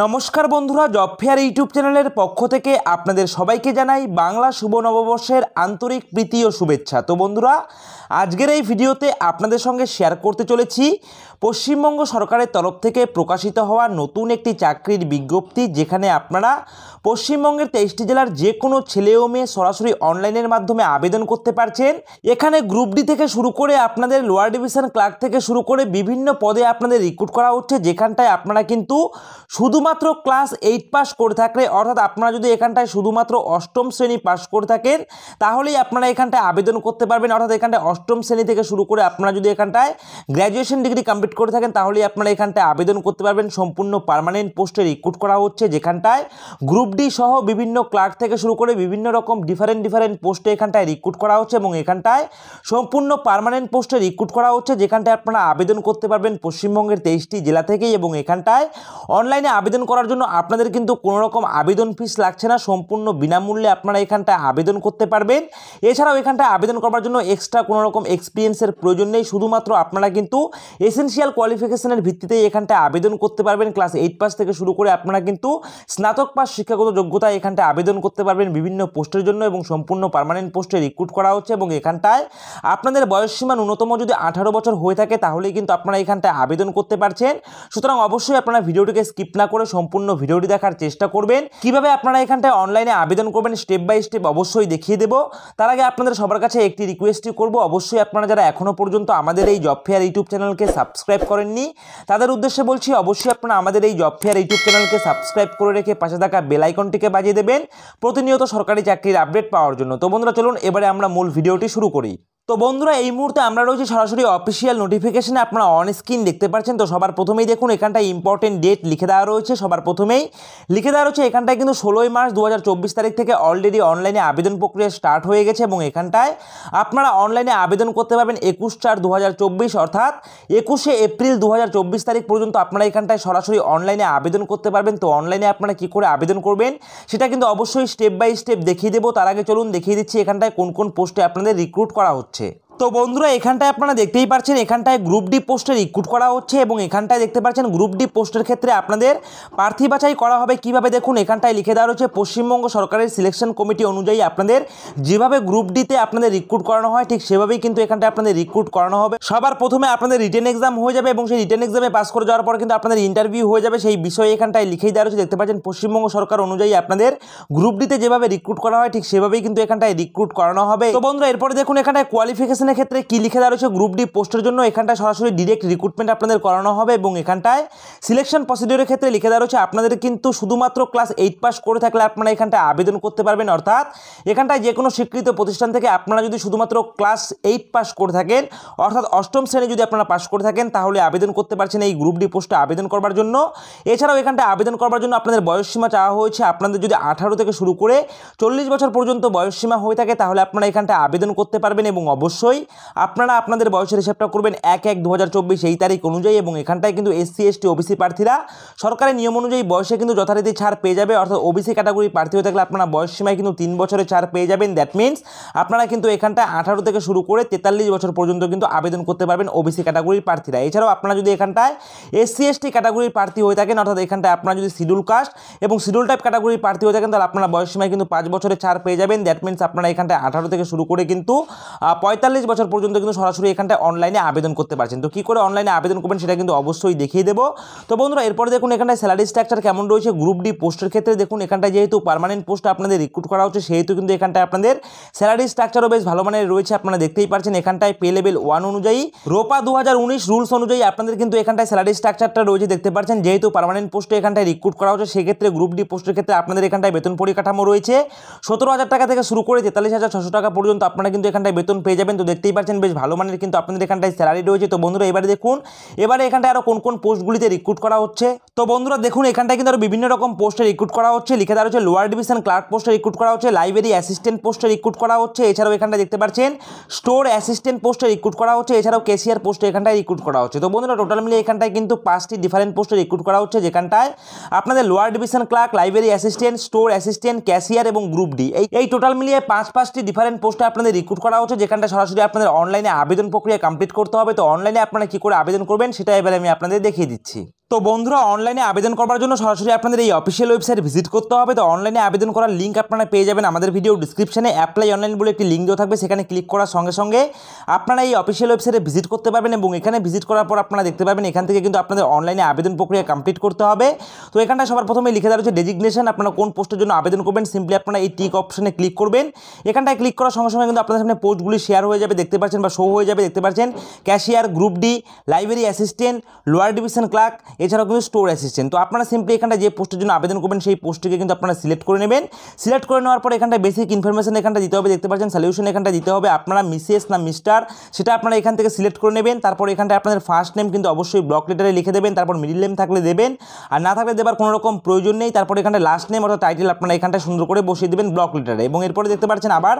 নমস্কার বন্ধুরা job fair YouTube চ্যানেলের পক্ষ থেকে আপনাদের সবাইকে জানাই বাংলা শুভ নববর্ষের আন্তরিক প্রীতি ও শুভেচ্ছা তো বন্ধুরা আজকের এই ভিডিওতে আপনাদের সঙ্গে শেয়ার করতে চলেছি পশ্চিমবঙ্গ সরকারের তরফ থেকে প্রকাশিত হওয়া নতুন একটি চাকরির বিজ্ঞপ্তি যেখানে আপনারা পশ্চিমবঙ্গের তেইশটি জেলার যে কোনো ছেলে ও মেয়ে সরাসরি অনলাইনের মাধ্যমে আবেদন করতে পারছেন এখানে গ্রুপ ডি থেকে শুরু করে আপনাদের লোয়ার ডিভিশন ক্লার্ক থেকে শুরু করে বিভিন্ন পদে আপনাদের রিক্রুট করা হচ্ছে যেখানটায় আপনারা কিন্তু শুধুমাত্র ক্লাস এইট পাস করে থাকলে অর্থাৎ আপনারা যদি এখানটায় শুধুমাত্র অষ্টম শ্রেণী পাস করে থাকেন তাহলেই আপনারা এখানটায় আবেদন করতে পারবেন অর্থাৎ এখানটায় অষ্টম শ্রেণী থেকে শুরু করে আপনারা যদি এখানটায় গ্র্যাজুয়েশন ডিগ্রি কমপ্লিট সাবমিট করে থাকেন তাহলে আপনারা এখানটায় আবেদন করতে পারবেন সম্পূর্ণ পারমানেন্ট পোস্টে রিক্রুট করা হচ্ছে যেখানটায় গ্রুপ ডি সহ বিভিন্ন ক্লার্ক থেকে শুরু করে বিভিন্ন রকম ডিফারেন্ট ডিফারেন্ট পোস্টে এখানটায় রিক্রুট করা হচ্ছে এবং এখানটায় সম্পূর্ণ পারমানেন্ট পোস্টে রিক্রুট করা হচ্ছে যেখানটায় আপনারা আবেদন করতে পারবেন পশ্চিমবঙ্গের তেইশটি জেলা থেকেই এবং এখানটায় অনলাইনে আবেদন করার জন্য আপনাদের কিন্তু কোনো রকম আবেদন ফিস লাগছে না সম্পূর্ণ বিনামূল্যে আপনারা এখানটায় আবেদন করতে পারবেন এছাড়াও এখানটায় আবেদন করার জন্য এক্সট্রা কোনো রকম এক্সপিরিয়েন্সের প্রয়োজন নেই শুধুমাত্র আপনারা কিন্তু এসেন্সিয়াল অফিসিয়াল কোয়ালিফিকেশনের ভিত্তিতে এখানটায় আবেদন করতে পারবেন ক্লাস এইট পাস থেকে শুরু করে আপনারা কিন্তু স্নাতক পাস শিক্ষাগত যোগ্যতা এখানটায় আবেদন করতে পারবেন বিভিন্ন পোস্টের জন্য এবং সম্পূর্ণ পারমানেন্ট পোস্টে রিক্রুট করা হচ্ছে এবং এখানটায় আপনাদের বয়সসীমা ন্যূনতম যদি আঠারো বছর হয়ে থাকে তাহলেই কিন্তু আপনারা এখানটায় আবেদন করতে পারছেন সুতরাং অবশ্যই আপনারা ভিডিওটিকে স্কিপ না করে সম্পূর্ণ ভিডিওটি দেখার চেষ্টা করবেন কিভাবে আপনারা এখানটায় অনলাইনে আবেদন করবেন স্টেপ বাই স্টেপ অবশ্যই দেখিয়ে দেব তার আগে আপনাদের সবার কাছে একটি রিকোয়েস্টই করব অবশ্যই আপনারা যারা এখনও পর্যন্ত আমাদের এই জব ফেয়ার ইউটিউব চ্যানেলকে সাবস্ক্রাইব সাবস্ক্রাইব করেননি তাদের উদ্দেশ্যে বলছি অবশ্যই আপনারা আমাদের এই জব ফেয়ার ইউটিউব চ্যানেলকে সাবস্ক্রাইব করে রেখে পাশে থাকা বেলাইকনটিকে বাজিয়ে দেবেন প্রতিনিয়ত সরকারি চাকরির আপডেট পাওয়ার জন্য তো বন্ধুরা চলুন এবারে আমরা মূল ভিডিওটি শুরু করি তো বন্ধুরা এই মুহূর্তে আমরা রয়েছে সরাসরি অফিসিয়াল নোটিফিকেশানে আপনারা অন স্ক্রিন দেখতে পাচ্ছেন তো সবার প্রথমেই দেখুন এখানটায় ইম্পর্টেন্ট ডেট লিখে দেওয়া রয়েছে সবার প্রথমেই লিখে দেওয়া রয়েছে এখানটায় কিন্তু ষোলোই মার্চ দু তারিখ থেকে অলরেডি অনলাইনে আবেদন প্রক্রিয়া স্টার্ট হয়ে গেছে এবং এখানটায় আপনারা অনলাইনে আবেদন করতে পারবেন একুশ চার দু অর্থাৎ একুশে এপ্রিল দু তারিখ পর্যন্ত আপনারা এখানটায় সরাসরি অনলাইনে আবেদন করতে পারবেন তো অনলাইনে আপনারা কি করে আবেদন করবেন সেটা কিন্তু অবশ্যই স্টেপ বাই স্টেপ দেখিয়ে দেবো তার আগে চলুন দেখিয়ে দিচ্ছি এখানটায় কোন কোন পোস্টে আপনাদের রিক্রুট করা হচ্ছে c'est তো বন্ধুরা এখানটায় আপনারা দেখতেই পাচ্ছেন এখানটায় গ্রুপ ডি পোস্টে রিক্রুট করা হচ্ছে এবং এখানটায় দেখতে পাচ্ছেন গ্রুপ ডি পোস্টের ক্ষেত্রে আপনাদের প্রার্থী বাছাই করা হবে কিভাবে দেখুন এখানটায় লিখে দেওয়া রয়েছে পশ্চিমবঙ্গ সরকারের সিলেকশন কমিটি অনুযায়ী আপনাদের যেভাবে গ্রুপ ডিতে আপনাদের রিক্রুট করানো হয় ঠিক সেভাবেই কিন্তু এখানটায় আপনাদের রিক্রুট করানো হবে সবার প্রথমে আপনাদের রিটেন এক্সাম হয়ে যাবে এবং সেই রিটেন এক্সামে পাস করে যাওয়ার পর কিন্তু আপনাদের ইন্টারভিউ হয়ে যাবে সেই বিষয়ে এখানটায় লিখেই দেওয়া রয়েছে দেখতে পাচ্ছেন পশ্চিমবঙ্গ সরকার অনুযায়ী আপনাদের গ্রুপ ডিতে যেভাবে রিক্রুট করা হয় ঠিক সেভাবেই কিন্তু এখানটায় রিক্রুট করানো হবে তো বন্ধুরা এরপরে দেখুন এখানটায় কোয়ালিফিকেশন অ্যাপ্লিকেশনের ক্ষেত্রে কী লিখে দেওয়া রয়েছে গ্রুপ ডি পোস্টের জন্য এখানটায় সরাসরি ডিরেক্ট রিক্রুটমেন্ট আপনাদের করানো হবে এবং এখানটায় সিলেকশন প্রসিডিওরের ক্ষেত্রে লিখে দেওয়া রয়েছে আপনাদের কিন্তু শুধুমাত্র ক্লাস এইট পাস করে থাকলে আপনারা এখানটায় আবেদন করতে পারবেন অর্থাৎ এখানটায় যে কোনো স্বীকৃত প্রতিষ্ঠান থেকে আপনারা যদি শুধুমাত্র ক্লাস এইট পাস করে থাকেন অর্থাৎ অষ্টম শ্রেণী যদি আপনারা পাস করে থাকেন তাহলে আবেদন করতে পারছেন এই গ্রুপ ডি পোস্টে আবেদন করবার জন্য এছাড়াও এখানটায় আবেদন করবার জন্য আপনাদের বয়সসীমা চাওয়া হয়েছে আপনাদের যদি আঠারো থেকে শুরু করে চল্লিশ বছর পর্যন্ত বয়সসীমা হয়ে থাকে তাহলে আপনারা এখানটায় আবেদন করতে পারবেন এবং অবশ্যই অবশ্যই আপনারা আপনাদের বয়সের হিসাবটা করবেন এক এক দু এই তারিখ অনুযায়ী এবং এখানটায় কিন্তু এসসি এসটি ওবিসি প্রার্থীরা সরকারি নিয়ম অনুযায়ী বয়সে কিন্তু যথারীতি ছাড় পেয়ে যাবে অর্থাৎ ওবিসি ক্যাটাগরি প্রার্থী হয়ে থাকলে আপনারা বয়স সীমায় কিন্তু তিন বছরে ছাড় পেয়ে যাবেন দ্যাট মিনস আপনারা কিন্তু এখানটায় আঠারো থেকে শুরু করে তেতাল্লিশ বছর পর্যন্ত কিন্তু আবেদন করতে পারবেন ওবিসি ক্যাটাগরির প্রার্থীরা এছাড়াও আপনারা যদি এখানটায় এসসি এসটি ক্যাটাগরির প্রার্থী হয়ে থাকেন অর্থাৎ এখানটায় আপনারা যদি শিডিউল কাস্ট এবং শিডিউল টাইপ ক্যাটাগরির প্রার্থী হয়ে থাকেন তাহলে আপনারা বয়স সীমায় কিন্তু পাঁচ বছরে ছাড় পেয়ে যাবেন দ্যাট মিনস আপনারা এখানটায় আঠারো থেকে শুরু করে কিন্তু পঁয়তাল্লিশ বছর পর্যন্ত কিন্তু সরাসরি এখানটায় অনলাইনে আবেদন করতে পারছেন তো কী করে অনলাইনে আবেদন করবেন সেটা কিন্তু অবশ্যই দেখিয়ে দেবো তো বন্ধুরা এরপর দেখুন এখানটায় স্যালারি স্ট্রাকচার কেমন রয়েছে গ্রুপ ডি পোস্টের ক্ষেত্রে দেখুন এখানটায় যেহেতু পারমানেন্ট পোস্ট আপনাদের রিক্রুট করা হচ্ছে সেহেতু কিন্তু এখানটায় আপনাদের স্যালারি স্ট্রাকচারও বেশ ভালো মানের রয়েছে আপনারা দেখতেই পারছেন এখানটায় পে লেভেল ওয়ান অনুযায়ী রোপা দু হাজার রুলস অনুযায়ী আপনাদের কিন্তু এখানটায় স্যালারি স্ট্রাকচারটা রয়েছে দেখতে পাচ্ছেন যেহেতু পারমানেন্ট পোস্টে এখানটায় রিক্রুট করা হচ্ছে সেক্ষেত্রে গ্রুপ ডি পোস্টের ক্ষেত্রে আপনাদের এখানটায় বেতন পরিকাঠামো রয়েছে সতেরো হাজার টাকা থেকে শুরু করে তেতাল্লিশ হাজার ছশো টাকা পর্যন্ত আপনারা কিন্তু এখানটায় বেতন পেয়ে যাবেন তো দেখতেই পাচ্ছেন বেশ ভালো মানের কিন্তু আপনাদের এখানটায় স্যালারি রয়েছে তো বন্ধুরা এবারে দেখুন এবারে এখানটায় আরও কোন কোন পোস্টগুলিতে রিক্রুট করা হচ্ছে তো বন্ধুরা দেখুন এখানটায় কিন্তু আরও বিভিন্ন রকম পোস্টে রিক্রুট করা হচ্ছে লিখে দেওয়া হচ্ছে লোয়ার ডিভিশন ক্লার্ক পোস্টে রিক্রুট করা হচ্ছে লাইব্রেরি অ্যাসিস্ট্যান্ট পোস্টে রিক্রুট করা হচ্ছে এছাড়াও এখানটা দেখতে পাচ্ছেন স্টোর অ্যাসিস্ট্যান্ট পোস্টে রিক্রুট করা হচ্ছে এছাড়াও কেসিয়ার পোস্টে এখানটায় রিক্রুট করা হচ্ছে তো বন্ধুরা টোটাল মিলে এখানটায় কিন্তু পাঁচটি ডিফারেন্ট পোস্টে রিক্রুট করা হচ্ছে যেখানটায় আপনাদের lower division clerk library assistant store assistant cashier এবং গ্রুপ ডি এই টোটাল মিলিয়ে পাঁচ পাঁচটি ডিফারেন্ট পোস্টে আপনাদের রিক্রুট করা হচ্ছে যেখানটা সরাসরি আপনাদের অনলাইনে আবেদন প্রক্রিয়া কমপ্লিট করতে হবে তো অনলাইনে আপনারা কী করে আবেদন করবেন সেটা এবারে আমি আপনাদের দেখিয়ে দিচ্ছি তো বন্ধুরা অনলাইনে আবেদন করার জন্য সরাসরি আপনাদের এই অফিসিয়াল ওয়েবসাইট ভিজিট করতে হবে তো অনলাইনে আবেদন করার লিঙ্ক আপনারা পেয়ে যাবেন আমাদের ভিডিও ডিসক্রিপশানে অ্যাপ্লাই অনলাইন বলে একটি লিঙ্ক দেওয়া থাকবে সেখানে ক্লিক করার সঙ্গে সঙ্গে আপনারা এই অফিসিয়াল ওয়েবসাইটে ভিজিট করতে পারবেন এবং এখানে ভিজিট করার পর আপনারা দেখতে পাবেন এখান থেকে কিন্তু আপনাদের অনলাইনে আবেদন প্রক্রিয়া কমপ্লিট করতে হবে তো এখানটা সবার প্রথমে লিখে দেওয়া হচ্ছে ডেজিগনেশন আপনারা কোন পোস্টের জন্য আবেদন করবেন সিম্পলি আপনারা এই টিক অপশানে ক্লিক করবেন এখানটায় ক্লিক করার সঙ্গে সঙ্গে কিন্তু আপনাদের সামনে পোস্টগুলি শেয়ার হয়ে যাবে দেখতে পাচ্ছেন বা শো হয়ে যাবে দেখতে পাচ্ছেন cashier group D library assistant lower division clerk এছাড়াও কিন্তু স্টোর অ্যাসিস্ট্যান্ট তো আপনারা সিম্পলি এখানটা যে পোস্টের জন্য আবেদন করবেন সেই পোস্টটিকে কিন্তু আপনারা সিলেক্ট করে নেবেন সিলেক্ট করে নেওয়ার পর এখানটা বেসিক ইনফরমেশন এখানটা দিতে হবে দেখতে পাচ্ছেন সলিউশন এখানটা দিতে হবে আপনারা মিসেস না মিস্টার সেটা আপনারা এখান থেকে সিলেক্ট করে নেবেন তারপর এখানটা আপনাদের ফার্স্ট নেম কিন্তু অবশ্যই ব্লক লেটারে লিখে দেবেন তারপর মিডিল নেম থাকলে দেবেন আর না থাকলে দেবার কোনো রকম প্রয়োজন নেই তারপর এখানটা লাস্ট নেম অর্থাৎ টাইটেল আপনারা এখানটা সুন্দর করে বসিয়ে দেবেন ব্লক লেটারে এবং এরপরে দেখতে পাচ্ছেন আবার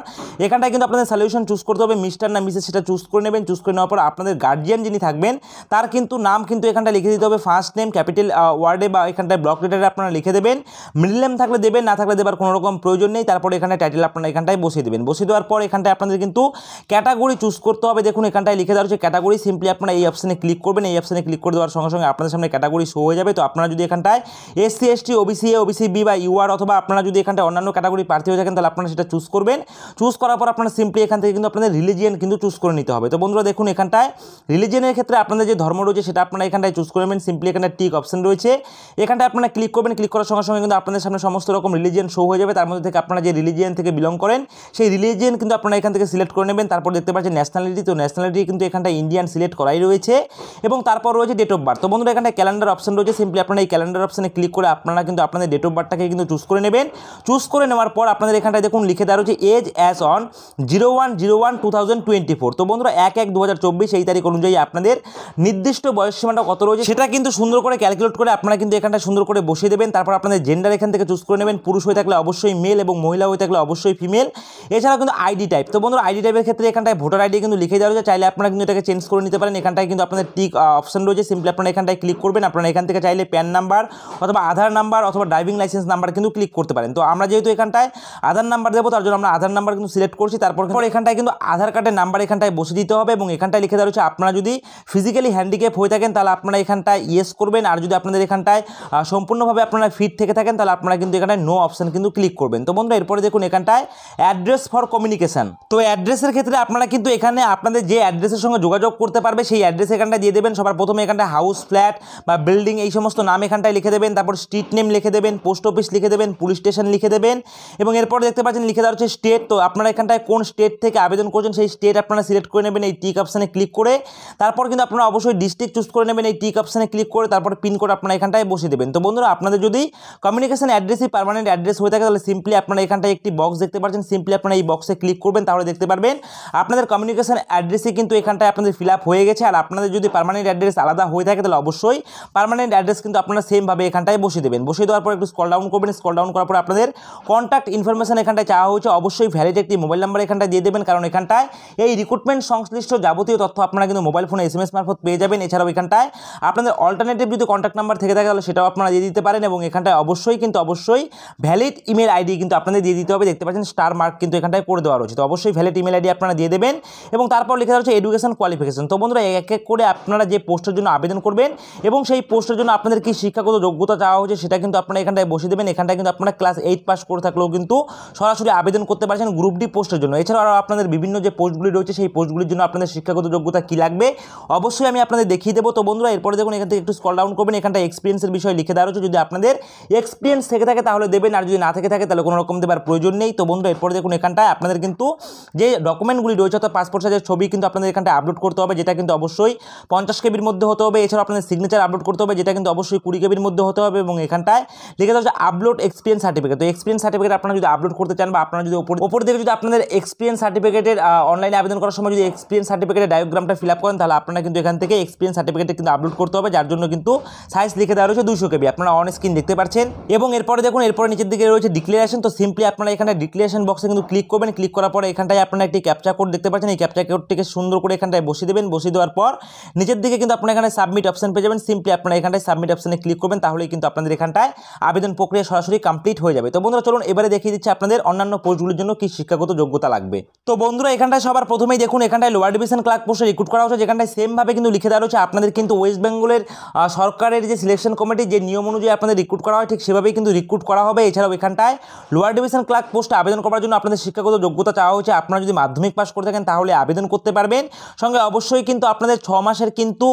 এখানটায় কিন্তু আপনাদের সলিউশন চুজ করতে হবে মিস্টার না মিসেস সেটা চুজ করে নেবেন চুজ করে নেওয়ার পর আপনাদের গার্জিয়ান যিনি থাকবেন তার কিন্তু নাম কিন্তু এখানটা লিখে দিতে হবে ফার্স্ট ফার্স্ট নেম ক্যাপিটাল ওয়ার্ডে বা এখানটায় ব্লক লেটারে আপনারা লিখে দেবেন মিডল নেম থাকলে দেবেন না থাকলে দেবার কোনো রকম প্রয়োজন নেই তারপরে এখানে টাইটেল আপনারা এখানটায় বসিয়ে দেবেন বসিয়ে দেওয়ার পর এখানটায় আপনাদের কিন্তু ক্যাটাগরি চুজ করতে হবে দেখুন এখানটায় লিখে দেওয়া হচ্ছে ক্যাটাগরি সিম্পলি আপনারা এই অপশানে ক্লিক করবেন এই অপশানে ক্লিক করে দেওয়ার সঙ্গে সঙ্গে আপনাদের সামনে ক্যাটাগরি শো হয়ে যাবে তো আপনারা যদি এখানটায় SC ST OBC A OBC B বা ইউআর অথবা আপনারা যদি এখানটায় অন্যান্য ক্যাটাগরি প্রার্থী হয়ে থাকেন তাহলে আপনারা সেটা চুজ করবেন চুজ করার পর আপনারা সিম্পলি এখান থেকে কিন্তু আপনাদের রিলিজিয়ান কিন্তু চুজ করে নিতে হবে তো বন্ধুরা দেখুন এখানটায় রিলিজিয়ানের ক্ষেত্রে আপনাদের যে ধর্ম রয়েছে সেটা আপনারা এখানটায় চুজ করবেন সিম্পলি এখানে টিক অপশন রয়েছে এখানটা আপনারা ক্লিক করবেন ক্লিক করার সঙ্গে সঙ্গে কিন্তু আপনাদের সামনে সমস্ত রকম রিলিজিয়ান শো হয়ে যাবে তার মধ্যে থেকে আপনারা যে রিলিজিয়ান থেকে বিলং করেন সেই রিলিজিয়ান কিন্তু আপনারা এখান থেকে সিলেক্ট করে নেবেন তারপর দেখতে পাচ্ছেন ন্যাশনালিটি তো ন্যাশনালিটি কিন্তু এখানটা ইন্ডিয়ান সিলেক্ট করাই রয়েছে এবং তারপর রয়েছে ডেট অফ বার্থ তো বন্ধুরা এখানে ক্যালেন্ডার অপশন রয়েছে সিম্পলি আপনারা এই ক্যালেন্ডার অপশনে ক্লিক করে আপনারা কিন্তু আপনাদের ডেট অফ বার্থটাকে কিন্তু চুজ করে নেবেন চুজ করে নেওয়ার পর আপনাদের এখানটায় দেখুন লিখে দেওয়া রয়েছে age as on zero one zero one two thousand twenty four তো বন্ধুরা এক এক দু হাজার চব্বিশ এই তারিখ অনুযায়ী আপনাদের নির্দিষ্ট বয়সসীমাটা কত রয়েছে সেটা কিন্তু সুন্দর করে ক্যালকুলেট করে আপনারা কিন্তু এখানটা সুন্দর করে বসিয়ে দেবেন তারপর আপনাদের জেন্ডার এখান থেকে চুজ করে নেবেন পুরুষ হয়ে থাকলে অবশ্যই মেল এবং মহিলা হয়ে থাকলে অবশ্যই ফিমেল এছাড়াও কিন্তু আইডি টাইপ তো বন্ধুরা আইডি টাইপের ক্ষেত্রে এখানটায় ভোটার আইডি কিন্তু লিখে দেওয়া রয়েছে চাইলে আপনারা কিন্তু এটাকে চেঞ্জ করে নিতে পারেন এখানটায় কিন্তু আপনাদের টিক অপশন রয়েছে সিম্পলি আপনারা এখানটায় ক্লিক করবেন আপনারা এখান থেকে চাইলে প্যান নাম্বার অথবা আধার নাম্বার অথবা ড্রাইভিং লাইসেন্স নাম্বার কিন্তু ক্লিক করতে পারেন তো আমরা যেহেতু এখানটায় আধার নাম্বার দেবো তার জন্য আমরা আধার নাম্বার কিন্তু সিলেক্ট করছি তারপর এখানটায় কিন্তু আধার কার্ডের নাম্বার এখানটায় বসে দিতে হবে এবং এখানটায় লিখে দেওয়া রয়েছে আপনারা যদি ফিজিক্যালি হ্যান্ডিক্যাপ হয়ে থাকেন তাহলে আপনারা এখানটায় ইয়েস করবেন আর যদি আপনাদের এখানটায় সম্পূর্ণভাবে আপনারা ফিট থেকে থাকেন তাহলে আপনারা কিন্তু এখানে নো অপশান কিন্তু ক্লিক করবেন তো বন্ধুরা এরপরে দেখুন এখানটায় অ্যাড্রেস ফর কমিউনিকেশান তো অ্যাড্রেসের ক্ষেত্রে আপনারা কিন্তু এখানে আপনাদের যে অ্যাড্রেসের সঙ্গে যোগাযোগ করতে পারবে সেই অ্যাড্রেস এখানটায় দিয়ে দেবেন সবার প্রথমে এখানটায় হাউস ফ্ল্যাট বা বিল্ডিং এই সমস্ত নাম এখানটায় লিখে দেবেন তারপর স্ট্রিট নেম লিখে দেবেন পোস্ট অফিস লিখে দেবেন পুলিশ স্টেশন লিখে দেবেন এবং এরপর দেখতে পাচ্ছেন লিখে দেওয়া হচ্ছে স্টেট তো আপনারা এখানটায় কোন স্টেট থেকে আবেদন করছেন সেই স্টেট আপনারা সিলেক্ট করে নেবেন এই টিক অপশানে ক্লিক করে তারপর কিন্তু আপনারা অবশ্যই ডিস্ট্রিক্ট চুজ করে নেবেন এই টিক অপশানে ক্লিক করে করে তারপর পিন কোড আপনারা এখানটায় বসিয়ে দেবেন তো বন্ধুরা আপনাদের যদি কমিউনিকেশন অ্যাড্রেসই পারমানেন্ট অ্যাড্রেস হয়ে থাকে তাহলে সিম্পলি আপনারা এখানটায় একটি বক্স দেখতে পাচ্ছেন সিম্পলি আপনারা এই বক্সে ক্লিক করবেন তাহলে দেখতে পারবেন আপনাদের কমিউনিকেশন অ্যাড্রেসই কিন্তু এখানটায় আপনাদের ফিল হয়ে গেছে আর আপনাদের যদি পারমানেন্ট অ্যাড্রেস আলাদা হয়ে থাকে তাহলে অবশ্যই পারমানেন্ট অ্যাড্রেস কিন্তু আপনারা সেমভাবে এখানটায় বসিয়ে দেবেন বসিয়ে দেওয়ার পর একটু স্কল ডাউন করবেন স্কল ডাউন করার পর আপনাদের কন্ট্যাক্ট ইনফরমেশন এখানটায় চাওয়া হয়েছে অবশ্যই ভ্যালিড একটি মোবাইল নাম্বার এখানটায় দিয়ে দেবেন কারণ এখানটায় এই রিক্রুটমেন্ট সংশ্লিষ্ট যাবতীয় তথ্য আপনারা কিন্তু মোবাইল ফোনে এস মারফত পেয়ে যাবেন এছাড়াও এখানটায় আপনাদের অল্টারনেট অল্টারনেটিভ যদি কন্ট্যাক্ট নাম্বার থেকে থাকে তাহলে সেটাও আপনারা দিয়ে দিতে পারেন এবং এখানটায় অবশ্যই কিন্তু অবশ্যই ভ্যালিড ইমেল আইডি কিন্তু আপনাদের দিয়ে দিতে হবে দেখতে পাচ্ছেন স্টার মার্ক কিন্তু এখানটায় করে দেওয়া রয়েছে তো অবশ্যই ভ্যালিড ইমেল আইডি আপনারা দিয়ে দেবেন এবং তারপর লেখা হচ্ছে এডুকেশন কোয়ালিফিকেশন তো বন্ধুরা এক এক করে আপনারা যে পোস্টের জন্য আবেদন করবেন এবং সেই পোস্টের জন্য আপনাদের কি শিক্ষাগত যোগ্যতা চাওয়া হয়েছে সেটা কিন্তু আপনারা এখানটায় বসে দেবেন এখানটায় কিন্তু আপনারা ক্লাস এইট পাস করে থাকলেও কিন্তু সরাসরি আবেদন করতে পারছেন গ্রুপ ডি পোস্টের জন্য এছাড়াও আপনাদের বিভিন্ন যে পোস্টগুলি রয়েছে সেই পোস্টগুলির জন্য আপনাদের শিক্ষাগত যোগ্যতা কী লাগবে অবশ্যই আমি আপনাদের দেখিয়ে দেবো তো বন্ধুরা এরপরে দেখুন এখান থেকে একটু স্কল ডাউন করবেন এখানটা এক্সপিরিয়েন্সের বিষয় লিখে দেওয়া রয়েছে যদি আপনাদের এক্সপিরিয়েন্স থেকে থাকে তাহলে দেবেন আর যদি না থেকে থাকে তাহলে কোনো রকম দেবার প্রয়োজন নেই তো বন্ধু এরপরে দেখুন এখানটায় আপনাদের কিন্তু যে ডকুমেন্টগুলি রয়েছে অর্থাৎ পাসপোর্ট সাইজের ছবি কিন্তু আপনাদের এখানটা আপলোড করতে হবে যেটা কিন্তু অবশ্যই পঞ্চাশ কেবির মধ্যে হতে হবে এছাড়া আপনাদের সিগনেচার আপলোড করতে হবে যেটা কিন্তু অবশ্যই কুড়ি কেবির মধ্যে হতে হবে এবং এখানটায় লিখে দেওয়া হচ্ছে আপলোড এক্সপিরিয়েন্স সার্টিফিকেট তো এক্সপিরিয়েন্স সার্টিফিকেট আপনারা যদি আপলোড করতে চান বা আপনারা যদি ওপর ওপর দিকে যদি আপনাদের এক্সপিরিয়েন্স সার্টিফিকেটের অনলাইনে আবেদন করার সময় যদি এক্সপিরিয়েন্স সার্টিফিকেটের ডায়োগ্রামটা ফিল আপ করেন তাহলে আপনারা কিন্তু এখান থেকে এক্সপিরিয়েন্স সার্টিফিকেট কিন্তু আপলোড করতে হবে যার জন্য কিন্তু সাইজ লিখে দেওয়া রয়েছে দুশো কেবি আপনারা অন স্ক্রিন দেখতে পাচ্ছেন এবং এরপরে দেখুন এরপরে নিচের দিকে রয়েছে ডিক্লেশন তো সিম্পলি আপনারা এখানে ডিক্লারেশন বক্সে কিন্তু ক্লিক করবেন ক্লিক করার পরে এখানটায় আপনারা একটি ক্যাপচা কোড দেখতে পাচ্ছেন এই ক্যাপচা কোডটিকে সুন্দর করে এখানটায় বসিয়ে দেবেন বসিয়ে দেওয়ার পর নিচের দিকে কিন্তু আপনারা এখানে সাবমিট অপশন পেয়ে যাবেন সিম্পলি আপনারা এখানটায় সাবমিট অপশানে ক্লিক করবেন তাহলেই কিন্তু আপনাদের এখানটায় আবেদন প্রক্রিয়া সরাসরি কমপ্লিট হয়ে যাবে তো বন্ধুরা চলুন এবারে দেখিয়ে দিচ্ছি আপনাদের অন্যান্য পোস্টগুলোর জন্য কি শিক্ষাগত যোগ্যতা লাগবে তো বন্ধুরা এখানটায় সবার প্রথমেই দেখুন এখানটায় লোয়ার ডিভিশন ক্লার্ক পোস্টে রিক্রুট করা হচ্ছে যেখানটায় সেমভাবে কিন্তু লিখে দেওয়া রয়েছে আপনাদের কিন্তু ওয়েস্ট বেঙ্গলের সরকারের যে সিলেকশন কমিটি যে নিয়ম অনুযায়ী আপনাদের রিক্রুট করা হয় ঠিক সেভাবেই কিন্তু রিক্রুট করা হবে এছাড়াও এখানটায় লোয়ার ডিভিশন ক্লার্ক পোস্টে আবেদন করার জন্য আপনাদের শিক্ষাগত যোগ্যতা চাওয়া হয়েছে আপনারা যদি মাধ্যমিক পাস করে থাকেন তাহলে আবেদন করতে পারবেন সঙ্গে অবশ্যই কিন্তু আপনাদের ছ মাসের কিন্তু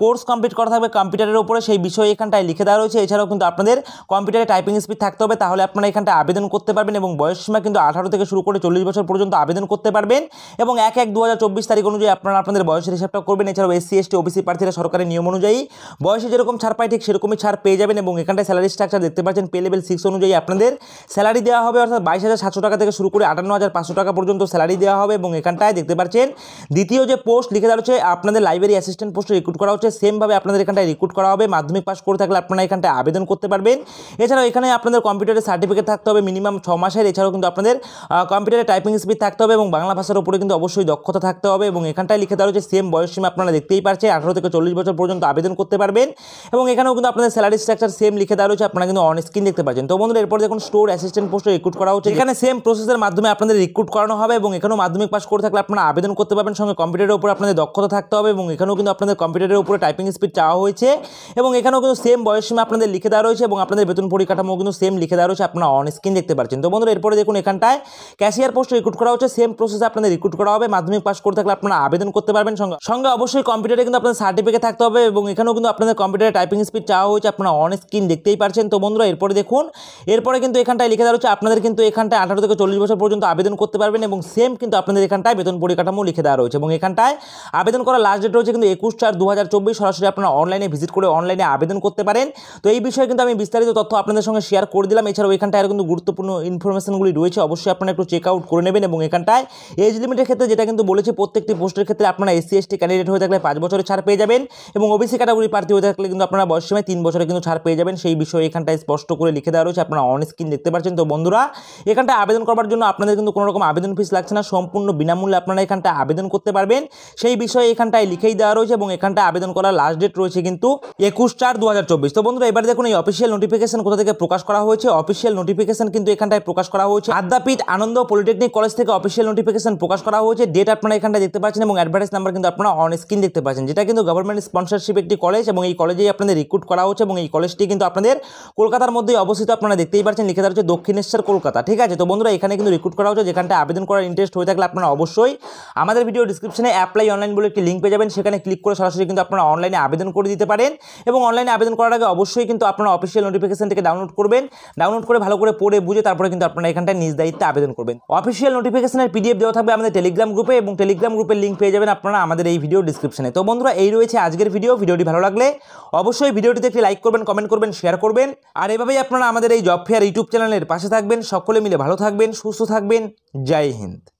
কোর্স কমপ্লিট করা থাকবে কম্পিউটারের উপরে সেই বিষয়ে এখানটায় লিখে দেওয়া রয়েছে এছাড়াও কিন্তু আপনাদের কম্পিউটারে টাইপিং স্পিড থাকতে হবে তাহলে আপনারা এখানটা আবেদন করতে পারবেন এবং বয়সসীমা কিন্তু আঠারো থেকে শুরু করে চল্লিশ বছর পর্যন্ত আবেদন করতে পারবেন এবং এক এক দু তারিখ অনুযায়ী আপনারা আপনাদের বয়সের হিসাবটা করবেন এছাড়াও এসসি এসটি ওবিসি প্রার্থীরা সরকারের নিয়ম অনুযায়ী বয়সে যেরকম ছাড় পায় ঠিক সেরকমই ছাড় পেয়ে যাবেন এবং এখানটায় স্যালারি স্ট্রাকচার দেখতে পাচ্ছেন পে লেভেল সিক্স অনুযায়ী আপনাদের স্যালারি দেওয়া হবে অর্থাৎ বাইশ হাজার সাতশো টাকা থেকে শুরু করে আটান্ন হাজার পাঁচশো টাকা পর্যন্ত স্যালারি দেওয়া হবে এবং এখানটায় দেখতে পাচ্ছেন দ্বিতীয় যে পোস্ট লিখে দেওয়া হচ্ছে আপনাদের লাইব্রেরি অ্যাসিস্ট্যান্ট পোস্টে রিক্রুট করা হচ্ছে সেমভাবে আপনাদের এখানটায় রিক্রুট করা হবে মাধ্যমিক পাস করে থাকলে আপনারা এখানটায় আবেদন করতে পারবেন এছাড়াও এখানে আপনাদের কম্পিউটারের সার্টিফিকেট থাকতে হবে মিনিমাম ছ মাসের এছাড়াও কিন্তু আপনাদের কম্পিউটারের টাইপিং স্পিড থাকতে হবে এবং বাংলা ভাষার উপরে কিন্তু অবশ্যই দক্ষতা থাকতে হবে এবং এখানটায় লিখে দেওয়া হচ্ছে সেম সীমা আপনারা দেখতেই পারছে আঠারো থেকে চল্লিশ বছর পর্যন্ত আবেদন করতে পারবেন পারবেন এবং এখানেও কিন্তু আপনাদের স্যালারি স্ট্রাকচার সেম লিখে দেওয়া রয়েছে আপনারা কিন্তু অন স্ক্রিন দেখতে পাচ্ছেন তো বন্ধুরা এরপর দেখুন স্টোর অ্যাসিস্ট্যান্ট পোস্টে রিক্রুট করা হচ্ছে এখানে সেম প্রসেসের মাধ্যমে আপনাদের রিক্রুট করানো হবে এবং এখানেও মাধ্যমিক পাস করে থাকলে আপনারা আবেদন করতে পারবেন সঙ্গে কম্পিউটারের উপর আপনাদের দক্ষতা থাকতে হবে এবং এখানেও কিন্তু আপনাদের কম্পিউটারের উপরে টাইপিং স্পিড চাওয়া হয়েছে এবং এখানেও কিন্তু সেম বয়সীমা আপনাদের লিখে দেওয়া রয়েছে এবং আপনাদের বেতন পরিকাঠামো কিন্তু সেম লিখে দেওয়া রয়েছে আপনারা অন স্ক্রিন দেখতে পাচ্ছেন তো বন্ধুরা এরপরে দেখুন এখানটায় ক্যাশিয়ার পোস্ট রিক্রুট করা হচ্ছে সেম প্রসেসে আপনাদের রিক্রুট করা হবে মাধ্যমিক পাস করে থাকলে আপনারা আবেদন করতে পারবেন সঙ্গে সঙ্গে অবশ্যই কম্পিউটারে কিন্তু আপনাদের সার্টিফিকেট থাকতে হবে এবং এখানেও কিন্তু আপনাদের কম্পিউটারে টাইপিং স্পিড চাওয়া হয়েছে আপনারা অন স্ক্রিন দেখতেই পারছেন তো বন্ধুরা এরপরে দেখুন এরপরে কিন্তু এখানটায় লিখে দেওয়া হচ্ছে আপনাদের কিন্তু এখানটায় আঠারো থেকে চল্লিশ বছর পর্যন্ত আবেদন করতে পারবেন এবং সেম কিন্তু আপনাদের এখানটায় বেতন পরিকাঠামো লিখে দেওয়া রয়েছে এবং এখানটায় আবেদন করা লাস্ট ডেট রয়েছে কিন্তু একুশ চার দু সরাসরি আপনারা অনলাইনে ভিজিট করে অনলাইনে আবেদন করতে পারেন তো এই বিষয়ে কিন্তু আমি বিস্তারিত তথ্য আপনাদের সঙ্গে শেয়ার করে দিলাম এছাড়াও এখানটায় কিন্তু গুরুত্বপূর্ণ ইনফরমেশনগুলি রয়েছে অবশ্যই আপনারা একটু চেক আউট করে নেবেন এবং এখানটায় এজ লিমিটের ক্ষেত্রে যেটা কিন্তু বলেছি প্রত্যেকটি পোস্টের ক্ষেত্রে আপনারা এসসি এসটি ক্যান্ডিডেট হয়ে থাকলে পাঁচ বছরের ছাড় পেয়ে যাবেন এবং ওবিসি ক্যাটাগরি ভর্তি হয়ে থাকলে কিন্তু আপনারা বয়স সময় তিন বছরে কিন্তু ছাড় পেয়ে যাবেন সেই বিষয়ে এখানটায় স্পষ্ট করে লিখে দেওয়া রয়েছে আপনারা অন স্ক্রিন দেখতে পাচ্ছেন তো বন্ধুরা এখানটা আবেদন করার জন্য আপনাদের কিন্তু কোনো রকম আবেদন ফিস লাগছে না সম্পূর্ণ বিনামূল্যে আপনারা এখানটা আবেদন করতে পারবেন সেই বিষয়ে এখানটায় লিখেই দেওয়া রয়েছে এবং এখানটা আবেদন করার লাস্ট ডেট রয়েছে কিন্তু একুশ চার দু তো বন্ধুরা এবার দেখুন এই অফিসিয়াল নোটিফিকেশন কোথা থেকে প্রকাশ করা হয়েছে অফিসিয়াল নোটিফিকেশন কিন্তু এখানটায় প্রকাশ করা হয়েছে আদ্যাপীঠ আনন্দ পলিটেকনিক কলেজ থেকে অফিসিয়াল নোটিফিকেশন প্রকাশ করা হয়েছে ডেট আপনারা এখানটা দেখতে পাচ্ছেন এবং অ্যাডভার্টাইজ নাম্বার কিন্তু আপনারা অন স্ক্রিন দেখতে পাচ্ছেন যেটা কিন্তু গভর্নমেন্ট স্পন্সরশিপ একটি কলেজ এবং এবং এই কলেজেই আপনাদের রিক্রুট করা হচ্ছে এবং এই কলেজটি কিন্তু আপনাদের কলকাতার মধ্যেই অবস্থিত আপনারা দেখতেই পাচ্ছেন লিখে দেওয়া হচ্ছে দক্ষিণেশ্বর কলকাতা ঠিক আছে তো বন্ধুরা এখানে কিন্তু রিক্রুট করা হচ্ছে যেখানটা আবেদন করার ইন্টারেস্ট হয়ে থাকলে আপনারা অবশ্যই আমাদের ভিডিও ডিসক্রিপশনে অ্যাপ্লাই অনলাইন বলে একটি লিঙ্ক পেয়ে যাবেন সেখানে ক্লিক করে সরাসরি কিন্তু আপনারা অনলাইনে আবেদন করে দিতে পারেন এবং অনলাইনে আবেদন করার আগে অবশ্যই কিন্তু আপনারা অফিসিয়াল নোটিফিকেশন থেকে ডাউনলোড করবেন ডাউনলোড করে ভালো করে পড়ে বুঝে তারপরে কিন্তু আপনারা এখানটায় নিজ দায়িত্বে আবেদন করবেন অফিসিয়াল নোটিফিকেশনের পিডিএফ দেওয়া থাকবে আমাদের টেলিগ্রাম গ্রুপে এবং টেলিগ্রাম গ্রুপের লিঙ্ক পেয়ে যাবেন আপনারা আমাদের এই ভিডিও ডিসক্রিপশনে তো বন্ধুরা এই রয়েছে আজকের ভিডিও ভিডিওটি ভালো লাগলে অবশ্যই ভিডিওটিতে একটি লাইক করবেন কমেন্ট করবেন শেয়ার করবেন আর এভাবেই আপনারা আমাদের এই জব ফেয়ার ইউটিউব চ্যানেলের পাশে থাকবেন সকলে মিলে ভালো থাকবেন সুস্থ থাকবেন জয় হিন্দ